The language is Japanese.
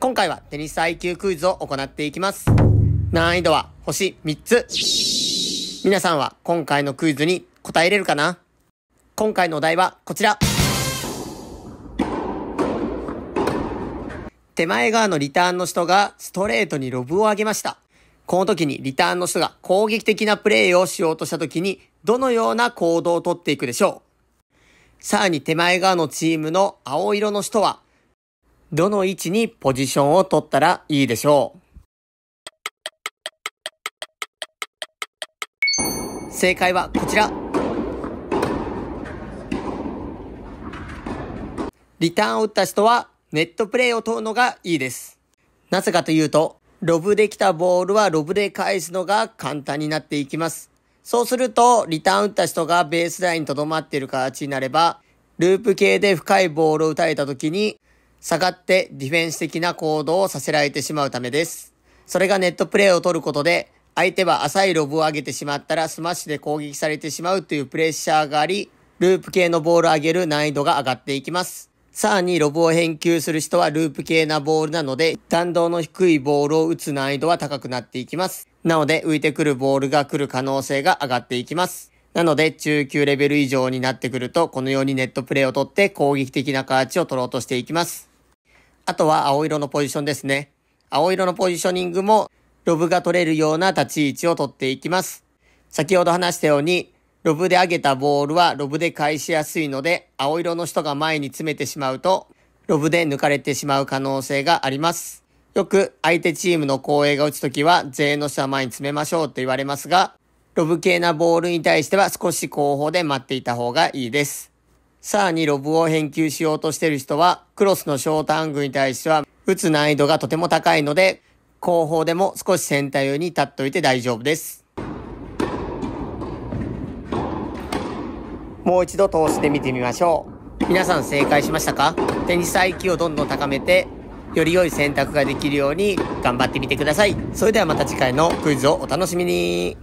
今回はテニス IQ クイズを行っていきます。難易度は星3つ。皆さんは今回のクイズに答えれるかな今回のお題はこちら。手前側のリターンの人がストレートにロブを上げました。この時にリターンの人が攻撃的なプレイをしようとした時にどのような行動をとっていくでしょうさらに手前側のチームの青色の人はどの位置にポジションを取ったらいいでしょう正解はこちら。リターンを打った人はネットプレーを問うのがいいです。なぜかというと、ロブできたボールはロブで返すのが簡単になっていきます。そうすると、リターン打った人がベースラインに留まっている形になれば、ループ系で深いボールを打たれた時に、下がってディフェンス的な行動をさせられてしまうためです。それがネットプレーを取ることで、相手は浅いロブを上げてしまったらスマッシュで攻撃されてしまうというプレッシャーがあり、ループ系のボールを上げる難易度が上がっていきます。さらにロブを返球する人はループ系なボールなので、弾道の低いボールを打つ難易度は高くなっていきます。なので浮いてくるボールが来る可能性が上がっていきます。なので中級レベル以上になってくると、このようにネットプレーを取って攻撃的な形を取ろうとしていきます。あとは青色のポジションですね。青色のポジショニングもロブが取れるような立ち位置を取っていきます。先ほど話したように、ロブで上げたボールはロブで返しやすいので、青色の人が前に詰めてしまうと、ロブで抜かれてしまう可能性があります。よく相手チームの後衛が打つときは、全員の人は前に詰めましょうと言われますが、ロブ系なボールに対しては少し後方で待っていた方がいいです。さらにロブを返球しようとしている人は、クロスのショートアングに対しては、打つ難易度がとても高いので、後方でも少しセンター用に立っておいて大丈夫です。もう一度通して見てみましょう。皆さん正解しましたかテニス IQ をどんどん高めて、より良い選択ができるように頑張ってみてください。それではまた次回のクイズをお楽しみに。